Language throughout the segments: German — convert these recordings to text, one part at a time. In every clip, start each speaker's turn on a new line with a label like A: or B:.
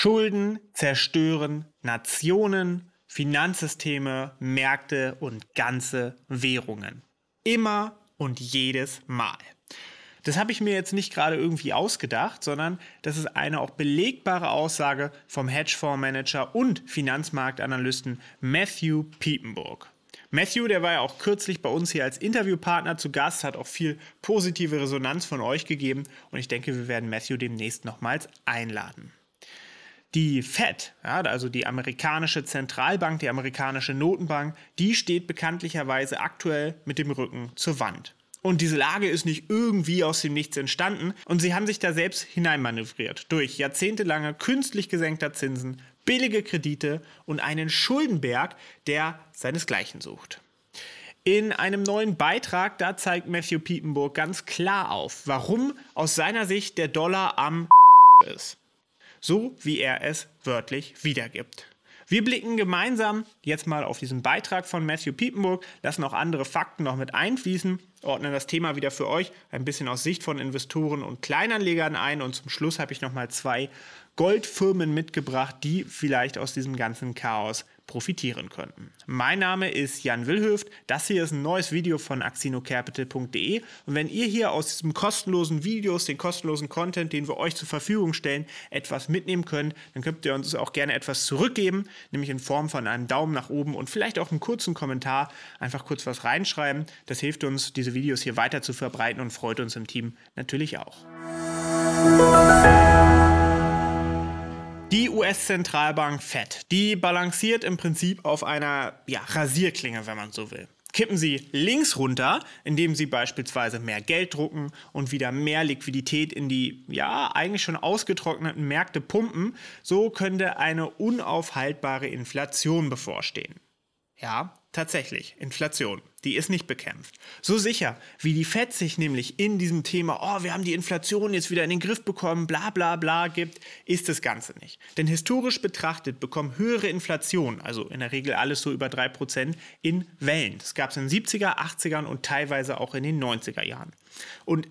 A: Schulden zerstören Nationen, Finanzsysteme, Märkte und ganze Währungen. Immer und jedes Mal. Das habe ich mir jetzt nicht gerade irgendwie ausgedacht, sondern das ist eine auch belegbare Aussage vom Hedgefondsmanager und Finanzmarktanalysten Matthew Piepenburg. Matthew, der war ja auch kürzlich bei uns hier als Interviewpartner zu Gast, hat auch viel positive Resonanz von euch gegeben und ich denke, wir werden Matthew demnächst nochmals einladen. Die Fed, ja, also die amerikanische Zentralbank, die amerikanische Notenbank, die steht bekanntlicherweise aktuell mit dem Rücken zur Wand. Und diese Lage ist nicht irgendwie aus dem Nichts entstanden und sie haben sich da selbst hineinmanövriert durch jahrzehntelange künstlich gesenkter Zinsen, billige Kredite und einen Schuldenberg, der seinesgleichen sucht. In einem neuen Beitrag, da zeigt Matthew Piepenburg ganz klar auf, warum aus seiner Sicht der Dollar am ist so wie er es wörtlich wiedergibt. Wir blicken gemeinsam jetzt mal auf diesen Beitrag von Matthew Piepenburg, lassen auch andere Fakten noch mit einfließen, ordnen das Thema wieder für euch ein bisschen aus Sicht von Investoren und Kleinanlegern ein und zum Schluss habe ich noch mal zwei Goldfirmen mitgebracht, die vielleicht aus diesem ganzen Chaos profitieren könnten. Mein Name ist Jan Wilhöft. Das hier ist ein neues Video von axinocapital.de. Und wenn ihr hier aus diesem kostenlosen Videos, den kostenlosen Content, den wir euch zur Verfügung stellen, etwas mitnehmen könnt, dann könnt ihr uns auch gerne etwas zurückgeben, nämlich in Form von einem Daumen nach oben und vielleicht auch einen kurzen Kommentar. Einfach kurz was reinschreiben. Das hilft uns, diese Videos hier weiter zu verbreiten und freut uns im Team natürlich auch. Die US-Zentralbank Fed, die balanciert im Prinzip auf einer ja, Rasierklinge, wenn man so will. Kippen Sie links runter, indem Sie beispielsweise mehr Geld drucken und wieder mehr Liquidität in die ja eigentlich schon ausgetrockneten Märkte pumpen, so könnte eine unaufhaltbare Inflation bevorstehen. Ja, tatsächlich Inflation. Die ist nicht bekämpft. So sicher, wie die FED sich nämlich in diesem Thema, oh, wir haben die Inflation jetzt wieder in den Griff bekommen, bla bla bla gibt, ist das Ganze nicht. Denn historisch betrachtet bekommen höhere Inflationen, also in der Regel alles so über 3%, in Wellen. Das gab es in den 70er, 80ern und teilweise auch in den 90er Jahren. Und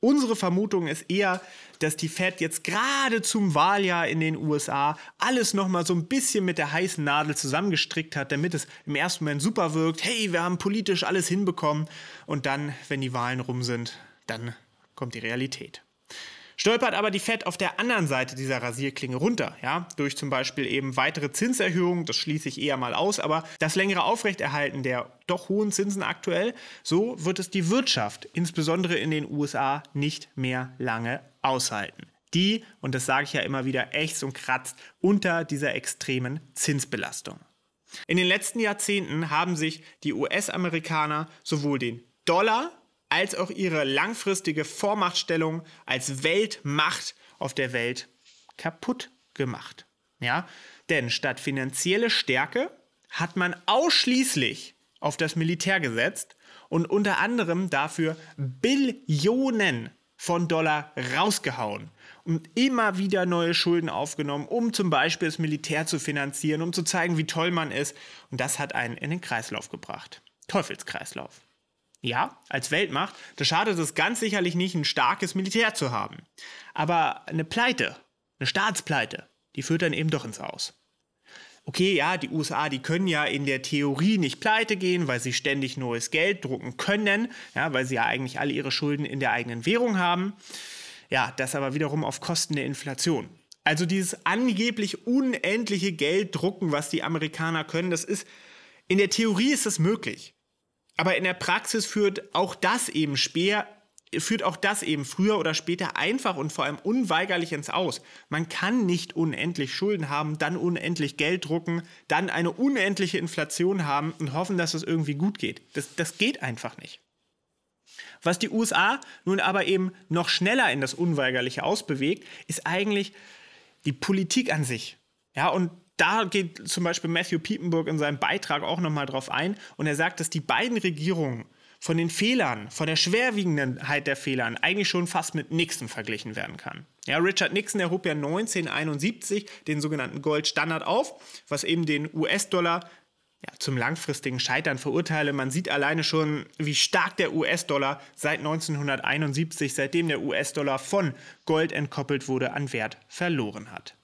A: Unsere Vermutung ist eher, dass die Fed jetzt gerade zum Wahljahr in den USA alles nochmal so ein bisschen mit der heißen Nadel zusammengestrickt hat, damit es im ersten Moment super wirkt. Hey, wir haben politisch alles hinbekommen. Und dann, wenn die Wahlen rum sind, dann kommt die Realität stolpert aber die FED auf der anderen Seite dieser Rasierklinge runter, ja, durch zum Beispiel eben weitere Zinserhöhungen, das schließe ich eher mal aus, aber das längere Aufrechterhalten der doch hohen Zinsen aktuell, so wird es die Wirtschaft, insbesondere in den USA, nicht mehr lange aushalten die, und das sage ich ja immer wieder, ächzt und kratzt unter dieser extremen Zinsbelastung. In den letzten Jahrzehnten haben sich die US-Amerikaner sowohl den Dollar als auch ihre langfristige Vormachtstellung als Weltmacht auf der Welt kaputt gemacht. Ja, denn statt finanzielle Stärke hat man ausschließlich auf das Militär gesetzt und unter anderem dafür Billionen von Dollar rausgehauen und immer wieder neue Schulden aufgenommen, um zum Beispiel das Militär zu finanzieren, um zu zeigen, wie toll man ist. Und das hat einen in den Kreislauf gebracht. Teufelskreislauf. Ja, als Weltmacht, da schadet es ganz sicherlich nicht, ein starkes Militär zu haben. Aber eine Pleite, eine Staatspleite, die führt dann eben doch ins Aus. Okay, ja, die USA, die können ja in der Theorie nicht pleite gehen, weil sie ständig neues Geld drucken können, ja, weil sie ja eigentlich alle ihre Schulden in der eigenen Währung haben. Ja, das aber wiederum auf Kosten der Inflation. Also dieses angeblich unendliche Geld drucken, was die Amerikaner können, das ist in der Theorie ist das möglich. Aber in der Praxis führt auch das eben später, führt auch das eben früher oder später einfach und vor allem unweigerlich ins Aus. Man kann nicht unendlich Schulden haben, dann unendlich Geld drucken, dann eine unendliche Inflation haben und hoffen, dass es irgendwie gut geht. Das, das geht einfach nicht. Was die USA nun aber eben noch schneller in das Unweigerliche ausbewegt, ist eigentlich die Politik an sich. Ja, und da geht zum Beispiel Matthew Piepenburg in seinem Beitrag auch nochmal drauf ein und er sagt, dass die beiden Regierungen von den Fehlern, von der Schwerwiegendenheit der Fehlern eigentlich schon fast mit Nixon verglichen werden kann. Ja, Richard Nixon erhob ja 1971 den sogenannten Goldstandard auf, was eben den US-Dollar ja, zum langfristigen Scheitern verurteile. Man sieht alleine schon, wie stark der US-Dollar seit 1971, seitdem der US-Dollar von Gold entkoppelt wurde, an Wert verloren hat.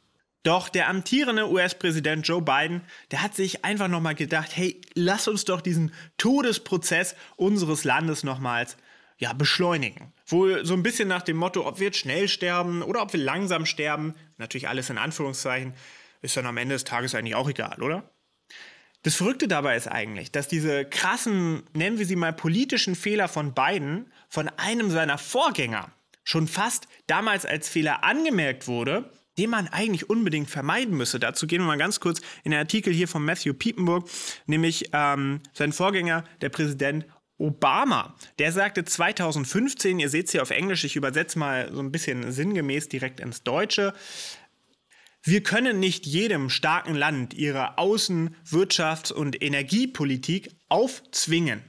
A: Doch der amtierende US-Präsident Joe Biden, der hat sich einfach nochmal gedacht, hey, lass uns doch diesen Todesprozess unseres Landes nochmals ja, beschleunigen. Wohl so ein bisschen nach dem Motto, ob wir jetzt schnell sterben oder ob wir langsam sterben, natürlich alles in Anführungszeichen, ist dann am Ende des Tages eigentlich auch egal, oder? Das Verrückte dabei ist eigentlich, dass diese krassen, nennen wir sie mal politischen Fehler von Biden, von einem seiner Vorgänger schon fast damals als Fehler angemerkt wurde den man eigentlich unbedingt vermeiden müsse. Dazu gehen wir mal ganz kurz in den Artikel hier von Matthew Piepenburg, nämlich ähm, sein Vorgänger, der Präsident Obama, der sagte 2015, ihr seht es hier auf Englisch, ich übersetze mal so ein bisschen sinngemäß direkt ins Deutsche, wir können nicht jedem starken Land ihre Außen-, Wirtschafts- und Energiepolitik aufzwingen.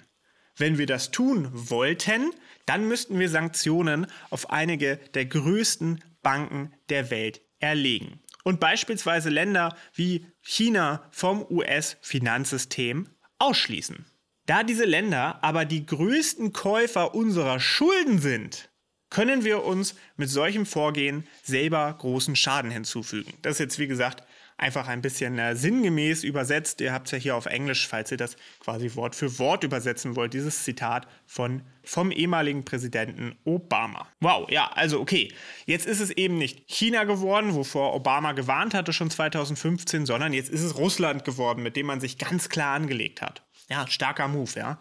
A: Wenn wir das tun wollten, dann müssten wir Sanktionen auf einige der größten Banken der Welt erlegen und beispielsweise Länder wie China vom US-Finanzsystem ausschließen. Da diese Länder aber die größten Käufer unserer Schulden sind, können wir uns mit solchem Vorgehen selber großen Schaden hinzufügen. Das ist jetzt, wie gesagt, einfach ein bisschen äh, sinngemäß übersetzt. Ihr habt es ja hier auf Englisch, falls ihr das quasi Wort für Wort übersetzen wollt, dieses Zitat von, vom ehemaligen Präsidenten Obama. Wow, ja, also okay. Jetzt ist es eben nicht China geworden, wovor Obama gewarnt hatte schon 2015, sondern jetzt ist es Russland geworden, mit dem man sich ganz klar angelegt hat ja, starker Move, ja.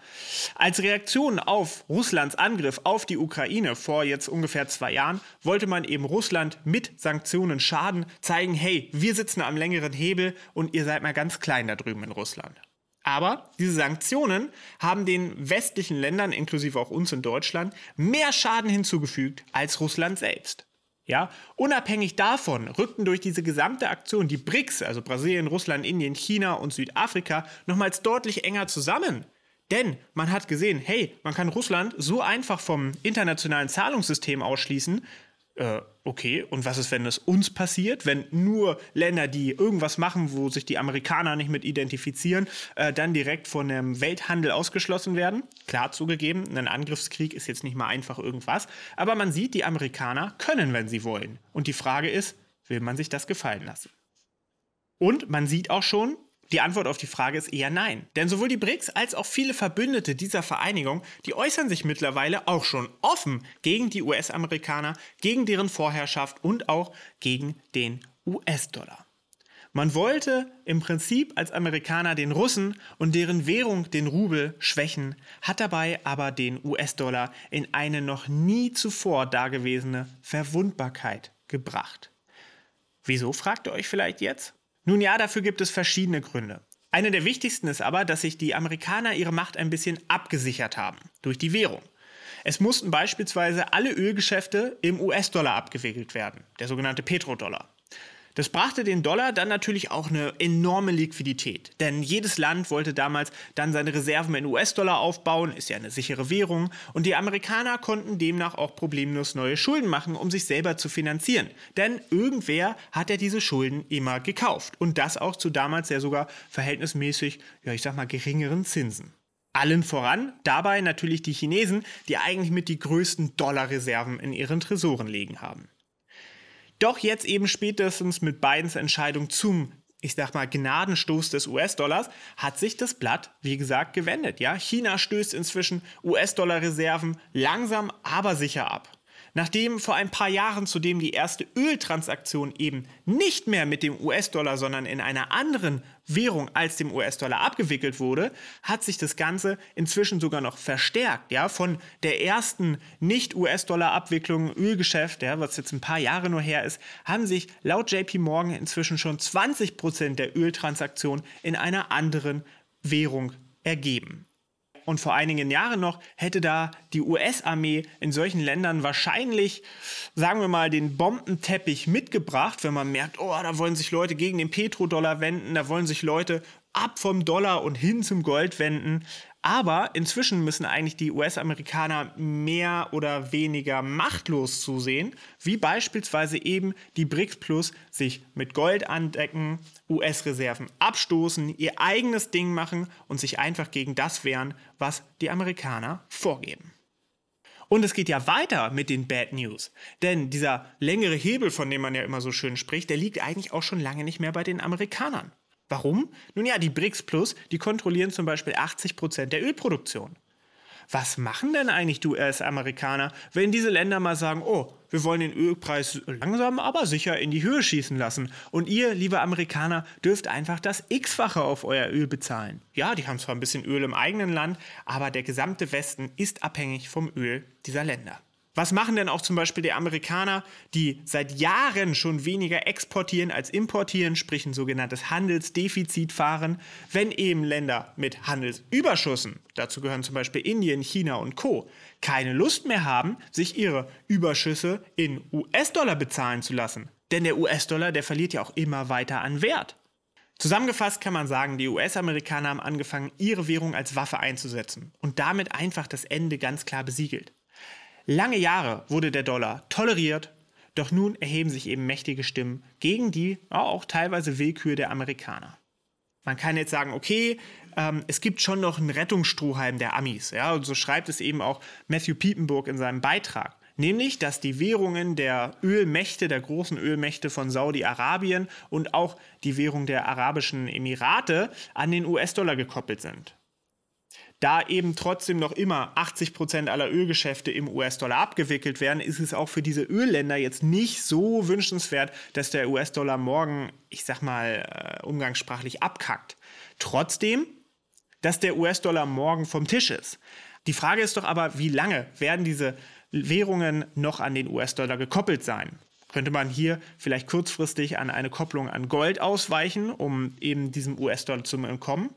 A: Als Reaktion auf Russlands Angriff auf die Ukraine vor jetzt ungefähr zwei Jahren wollte man eben Russland mit Sanktionen schaden, zeigen, hey, wir sitzen am längeren Hebel und ihr seid mal ganz klein da drüben in Russland. Aber diese Sanktionen haben den westlichen Ländern, inklusive auch uns in Deutschland, mehr Schaden hinzugefügt als Russland selbst. Ja, unabhängig davon rückten durch diese gesamte Aktion die BRICS, also Brasilien, Russland, Indien, China und Südafrika, nochmals deutlich enger zusammen. Denn man hat gesehen, hey, man kann Russland so einfach vom internationalen Zahlungssystem ausschließen, äh, okay, und was ist, wenn es uns passiert? Wenn nur Länder, die irgendwas machen, wo sich die Amerikaner nicht mit identifizieren, äh, dann direkt von dem Welthandel ausgeschlossen werden? Klar zugegeben, ein Angriffskrieg ist jetzt nicht mal einfach irgendwas, aber man sieht, die Amerikaner können, wenn sie wollen. Und die Frage ist, will man sich das gefallen lassen? Und man sieht auch schon, die Antwort auf die Frage ist eher nein. Denn sowohl die BRICS als auch viele Verbündete dieser Vereinigung, die äußern sich mittlerweile auch schon offen gegen die US-Amerikaner, gegen deren Vorherrschaft und auch gegen den US-Dollar. Man wollte im Prinzip als Amerikaner den Russen und deren Währung, den Rubel, schwächen, hat dabei aber den US-Dollar in eine noch nie zuvor dagewesene Verwundbarkeit gebracht. Wieso fragt ihr euch vielleicht jetzt? Nun ja, dafür gibt es verschiedene Gründe. Einer der wichtigsten ist aber, dass sich die Amerikaner ihre Macht ein bisschen abgesichert haben durch die Währung. Es mussten beispielsweise alle Ölgeschäfte im US-Dollar abgewickelt werden, der sogenannte Petrodollar. Das brachte den Dollar dann natürlich auch eine enorme Liquidität, denn jedes Land wollte damals dann seine Reserven in US-Dollar aufbauen, ist ja eine sichere Währung, und die Amerikaner konnten demnach auch problemlos neue Schulden machen, um sich selber zu finanzieren. Denn irgendwer hat ja diese Schulden immer gekauft und das auch zu damals ja sogar verhältnismäßig, ja ich sag mal, geringeren Zinsen. Allen voran dabei natürlich die Chinesen, die eigentlich mit die größten Dollarreserven in ihren Tresoren liegen haben. Doch jetzt eben spätestens mit Bidens Entscheidung zum ich sag mal, Gnadenstoß des US-Dollars, hat sich das Blatt, wie gesagt, gewendet. Ja? China stößt inzwischen US-Dollar-Reserven langsam aber sicher ab. Nachdem vor ein paar Jahren zudem die erste Öltransaktion eben nicht mehr mit dem US-Dollar, sondern in einer anderen Währung als dem US-Dollar abgewickelt wurde, hat sich das Ganze inzwischen sogar noch verstärkt. Ja, von der ersten Nicht-US-Dollar-Abwicklung, Ölgeschäft, ja, was jetzt ein paar Jahre nur her ist, haben sich laut JP Morgan inzwischen schon 20 Prozent der Öltransaktionen in einer anderen Währung ergeben und vor einigen Jahren noch hätte da die US-Armee in solchen Ländern wahrscheinlich, sagen wir mal, den Bombenteppich mitgebracht, wenn man merkt, oh, da wollen sich Leute gegen den Petrodollar wenden, da wollen sich Leute ab vom Dollar und hin zum Gold wenden. Aber inzwischen müssen eigentlich die US-Amerikaner mehr oder weniger machtlos zusehen, wie beispielsweise eben die BRICS Plus sich mit Gold andecken, US-Reserven abstoßen, ihr eigenes Ding machen und sich einfach gegen das wehren, was die Amerikaner vorgeben. Und es geht ja weiter mit den Bad News. Denn dieser längere Hebel, von dem man ja immer so schön spricht, der liegt eigentlich auch schon lange nicht mehr bei den Amerikanern. Warum? Nun ja, die BRICS Plus, die kontrollieren zum Beispiel 80 Prozent der Ölproduktion. Was machen denn eigentlich du US-Amerikaner, wenn diese Länder mal sagen, oh, wir wollen den Ölpreis langsam, aber sicher in die Höhe schießen lassen und ihr, liebe Amerikaner, dürft einfach das X-fache auf euer Öl bezahlen? Ja, die haben zwar ein bisschen Öl im eigenen Land, aber der gesamte Westen ist abhängig vom Öl dieser Länder. Was machen denn auch zum Beispiel die Amerikaner, die seit Jahren schon weniger exportieren als importieren, sprich ein sogenanntes Handelsdefizit fahren, wenn eben Länder mit Handelsüberschüssen, dazu gehören zum Beispiel Indien, China und Co., keine Lust mehr haben, sich ihre Überschüsse in US-Dollar bezahlen zu lassen? Denn der US-Dollar, der verliert ja auch immer weiter an Wert. Zusammengefasst kann man sagen, die US-Amerikaner haben angefangen, ihre Währung als Waffe einzusetzen und damit einfach das Ende ganz klar besiegelt. Lange Jahre wurde der Dollar toleriert, doch nun erheben sich eben mächtige Stimmen gegen die auch teilweise Willkür der Amerikaner. Man kann jetzt sagen, okay, ähm, es gibt schon noch einen Rettungsstrohhalm der Amis. Ja? Und so schreibt es eben auch Matthew Piepenburg in seinem Beitrag. Nämlich, dass die Währungen der Ölmächte, der großen Ölmächte von Saudi-Arabien und auch die Währung der Arabischen Emirate an den US-Dollar gekoppelt sind da eben trotzdem noch immer 80 Prozent aller Ölgeschäfte im US-Dollar abgewickelt werden, ist es auch für diese Ölländer jetzt nicht so wünschenswert, dass der US-Dollar morgen, ich sag mal, äh, umgangssprachlich abkackt. Trotzdem, dass der US-Dollar morgen vom Tisch ist. Die Frage ist doch aber, wie lange werden diese Währungen noch an den US-Dollar gekoppelt sein? Könnte man hier vielleicht kurzfristig an eine Kopplung an Gold ausweichen, um eben diesem US-Dollar zu entkommen?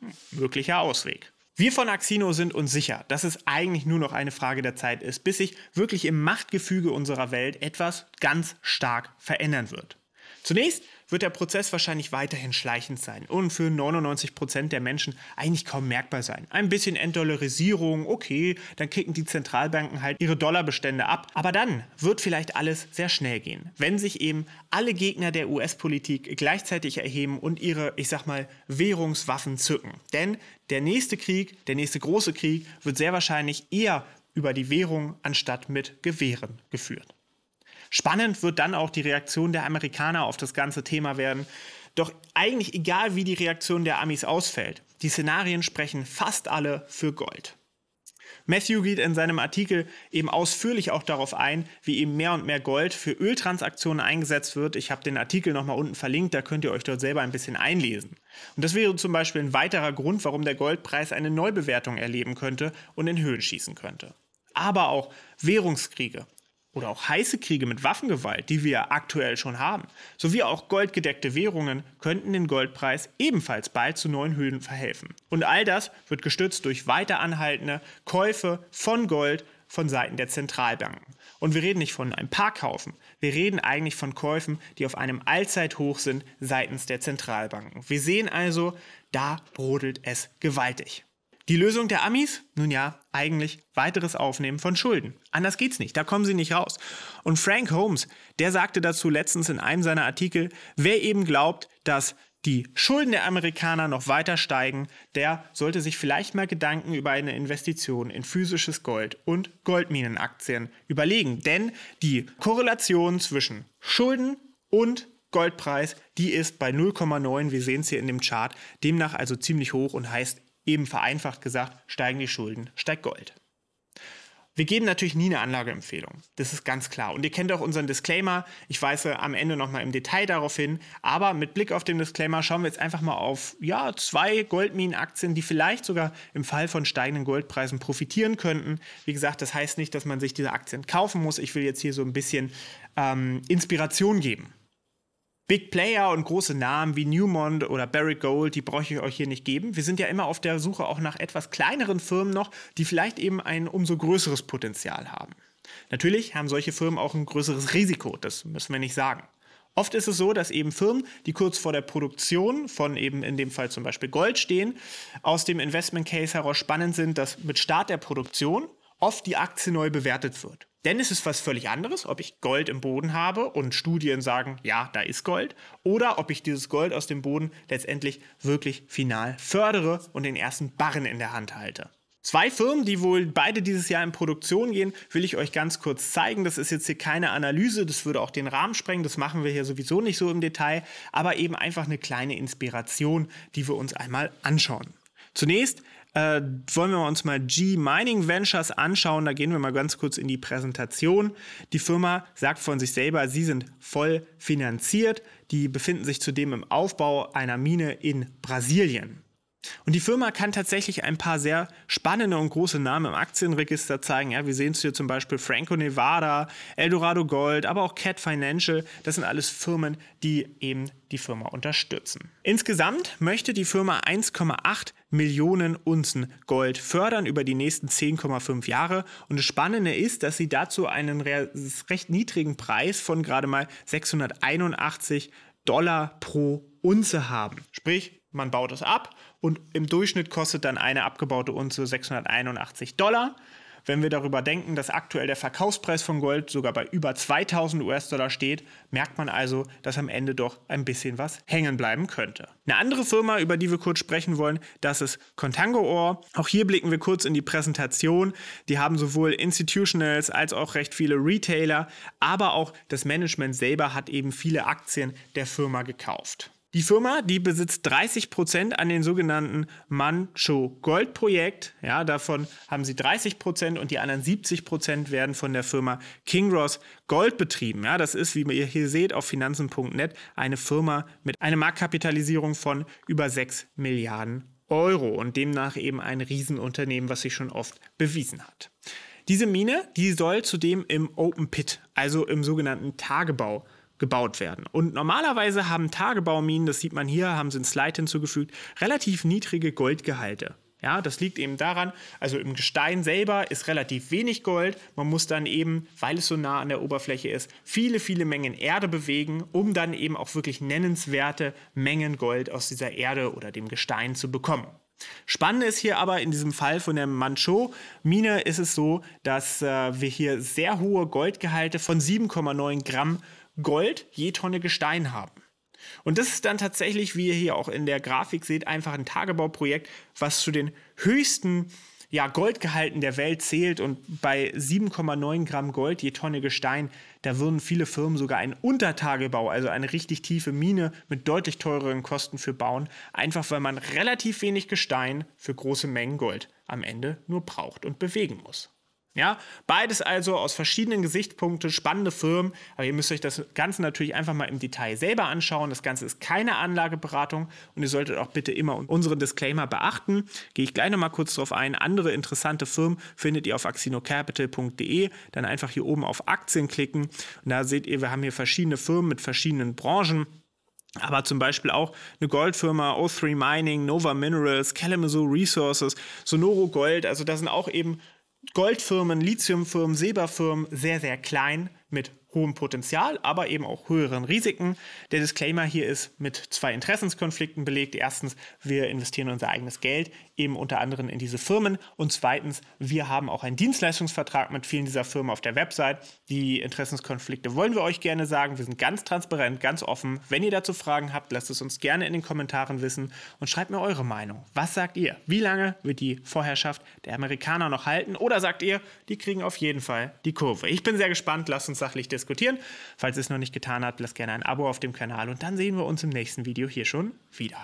A: Hm, möglicher Ausweg. Wir von Axino sind uns sicher, dass es eigentlich nur noch eine Frage der Zeit ist, bis sich wirklich im Machtgefüge unserer Welt etwas ganz stark verändern wird. Zunächst wird der Prozess wahrscheinlich weiterhin schleichend sein und für 99% Prozent der Menschen eigentlich kaum merkbar sein. Ein bisschen Entdollarisierung, okay, dann kicken die Zentralbanken halt ihre Dollarbestände ab, aber dann wird vielleicht alles sehr schnell gehen, wenn sich eben alle Gegner der US-Politik gleichzeitig erheben und ihre, ich sag mal, Währungswaffen zücken. Denn der nächste Krieg, der nächste große Krieg wird sehr wahrscheinlich eher über die Währung anstatt mit Gewehren geführt. Spannend wird dann auch die Reaktion der Amerikaner auf das ganze Thema werden. Doch eigentlich egal, wie die Reaktion der Amis ausfällt, die Szenarien sprechen fast alle für Gold. Matthew geht in seinem Artikel eben ausführlich auch darauf ein, wie eben mehr und mehr Gold für Öltransaktionen eingesetzt wird. Ich habe den Artikel nochmal unten verlinkt, da könnt ihr euch dort selber ein bisschen einlesen. Und das wäre zum Beispiel ein weiterer Grund, warum der Goldpreis eine Neubewertung erleben könnte und in Höhen schießen könnte. Aber auch Währungskriege, oder auch heiße Kriege mit Waffengewalt, die wir ja aktuell schon haben, sowie auch goldgedeckte Währungen könnten den Goldpreis ebenfalls bald zu neuen Höhen verhelfen. Und all das wird gestützt durch weiter anhaltende Käufe von Gold von Seiten der Zentralbanken. Und wir reden nicht von ein paar Kaufen, wir reden eigentlich von Käufen, die auf einem Allzeithoch sind seitens der Zentralbanken. Wir sehen also, da brodelt es gewaltig. Die Lösung der Amis? Nun ja, eigentlich weiteres Aufnehmen von Schulden. Anders geht's nicht, da kommen sie nicht raus. Und Frank Holmes, der sagte dazu letztens in einem seiner Artikel, wer eben glaubt, dass die Schulden der Amerikaner noch weiter steigen, der sollte sich vielleicht mal Gedanken über eine Investition in physisches Gold und Goldminenaktien überlegen. Denn die Korrelation zwischen Schulden und Goldpreis, die ist bei 0,9, wir sehen es hier in dem Chart, demnach also ziemlich hoch und heißt eben vereinfacht gesagt, steigen die Schulden, steigt Gold. Wir geben natürlich nie eine Anlageempfehlung. Das ist ganz klar. Und ihr kennt auch unseren Disclaimer. Ich weise am Ende nochmal im Detail darauf hin. Aber mit Blick auf den Disclaimer schauen wir jetzt einfach mal auf ja, zwei Goldminenaktien, die vielleicht sogar im Fall von steigenden Goldpreisen profitieren könnten. Wie gesagt, das heißt nicht, dass man sich diese Aktien kaufen muss. Ich will jetzt hier so ein bisschen ähm, Inspiration geben. Big Player und große Namen wie Newmont oder Barrick Gold, die brauche ich euch hier nicht geben. Wir sind ja immer auf der Suche auch nach etwas kleineren Firmen noch, die vielleicht eben ein umso größeres Potenzial haben. Natürlich haben solche Firmen auch ein größeres Risiko, das müssen wir nicht sagen. Oft ist es so, dass eben Firmen, die kurz vor der Produktion von eben in dem Fall zum Beispiel Gold stehen, aus dem Investment Case heraus spannend sind, dass mit Start der Produktion oft die Aktie neu bewertet wird. Denn es ist was völlig anderes, ob ich Gold im Boden habe und Studien sagen, ja, da ist Gold, oder ob ich dieses Gold aus dem Boden letztendlich wirklich final fördere und den ersten Barren in der Hand halte. Zwei Firmen, die wohl beide dieses Jahr in Produktion gehen, will ich euch ganz kurz zeigen. Das ist jetzt hier keine Analyse, das würde auch den Rahmen sprengen, das machen wir hier sowieso nicht so im Detail, aber eben einfach eine kleine Inspiration, die wir uns einmal anschauen. Zunächst äh, wollen wir uns mal G Mining Ventures anschauen. Da gehen wir mal ganz kurz in die Präsentation. Die Firma sagt von sich selber, sie sind voll finanziert. Die befinden sich zudem im Aufbau einer Mine in Brasilien. Und die Firma kann tatsächlich ein paar sehr spannende und große Namen im Aktienregister zeigen. Ja, wir sehen es hier zum Beispiel Franco Nevada, Eldorado Gold, aber auch Cat Financial. Das sind alles Firmen, die eben die Firma unterstützen. Insgesamt möchte die Firma 1,8 Millionen Unzen Gold fördern über die nächsten 10,5 Jahre. Und das Spannende ist, dass sie dazu einen recht niedrigen Preis von gerade mal 681 Dollar pro Unze haben. Sprich, man baut es ab und im Durchschnitt kostet dann eine abgebaute Unze 681 Dollar. Wenn wir darüber denken, dass aktuell der Verkaufspreis von Gold sogar bei über 2000 US-Dollar steht, merkt man also, dass am Ende doch ein bisschen was hängen bleiben könnte. Eine andere Firma, über die wir kurz sprechen wollen, das ist Contango Ore. Auch hier blicken wir kurz in die Präsentation. Die haben sowohl Institutionals als auch recht viele Retailer, aber auch das Management selber hat eben viele Aktien der Firma gekauft. Die Firma, die besitzt 30 Prozent an dem sogenannten Mancho Gold Projekt. Ja, davon haben sie 30 Prozent und die anderen 70 Prozent werden von der Firma Kingross Gold betrieben. Ja, das ist, wie ihr hier seht, auf finanzen.net eine Firma mit einer Marktkapitalisierung von über 6 Milliarden Euro und demnach eben ein Riesenunternehmen, was sich schon oft bewiesen hat. Diese Mine, die soll zudem im Open Pit, also im sogenannten Tagebau, gebaut werden. Und normalerweise haben Tagebauminen, das sieht man hier, haben sie ein Slide hinzugefügt, relativ niedrige Goldgehalte. Ja, das liegt eben daran, also im Gestein selber ist relativ wenig Gold. Man muss dann eben, weil es so nah an der Oberfläche ist, viele, viele Mengen Erde bewegen, um dann eben auch wirklich nennenswerte Mengen Gold aus dieser Erde oder dem Gestein zu bekommen. Spannend ist hier aber in diesem Fall von der Manchot-Mine ist es so, dass äh, wir hier sehr hohe Goldgehalte von 7,9 Gramm Gold je Tonne Gestein haben. Und das ist dann tatsächlich, wie ihr hier auch in der Grafik seht, einfach ein Tagebauprojekt, was zu den höchsten ja, Goldgehalten der Welt zählt. Und bei 7,9 Gramm Gold je Tonne Gestein, da würden viele Firmen sogar einen Untertagebau, also eine richtig tiefe Mine mit deutlich teureren Kosten für bauen, einfach weil man relativ wenig Gestein für große Mengen Gold am Ende nur braucht und bewegen muss. Ja, beides also aus verschiedenen Gesichtspunkten spannende Firmen, aber ihr müsst euch das Ganze natürlich einfach mal im Detail selber anschauen. Das Ganze ist keine Anlageberatung und ihr solltet auch bitte immer unseren Disclaimer beachten. Gehe ich gleich nochmal kurz drauf ein. Andere interessante Firmen findet ihr auf axinocapital.de. Dann einfach hier oben auf Aktien klicken und da seht ihr, wir haben hier verschiedene Firmen mit verschiedenen Branchen. Aber zum Beispiel auch eine Goldfirma, O3 Mining, Nova Minerals, Kalamazoo Resources, Sonoro Gold. Also da sind auch eben Goldfirmen, Lithiumfirmen, Silberfirmen sehr, sehr klein mit hohem Potenzial, aber eben auch höheren Risiken. Der Disclaimer hier ist mit zwei Interessenskonflikten belegt. Erstens, wir investieren unser eigenes Geld eben unter anderem in diese Firmen und zweitens, wir haben auch einen Dienstleistungsvertrag mit vielen dieser Firmen auf der Website. Die Interessenskonflikte wollen wir euch gerne sagen. Wir sind ganz transparent, ganz offen. Wenn ihr dazu Fragen habt, lasst es uns gerne in den Kommentaren wissen und schreibt mir eure Meinung. Was sagt ihr? Wie lange wird die Vorherrschaft der Amerikaner noch halten? Oder sagt ihr, die kriegen auf jeden Fall die Kurve? Ich bin sehr gespannt. Lasst uns sachlich diskutieren diskutieren. Falls ihr es noch nicht getan habt, lasst gerne ein Abo auf dem Kanal und dann sehen wir uns im nächsten Video hier schon wieder.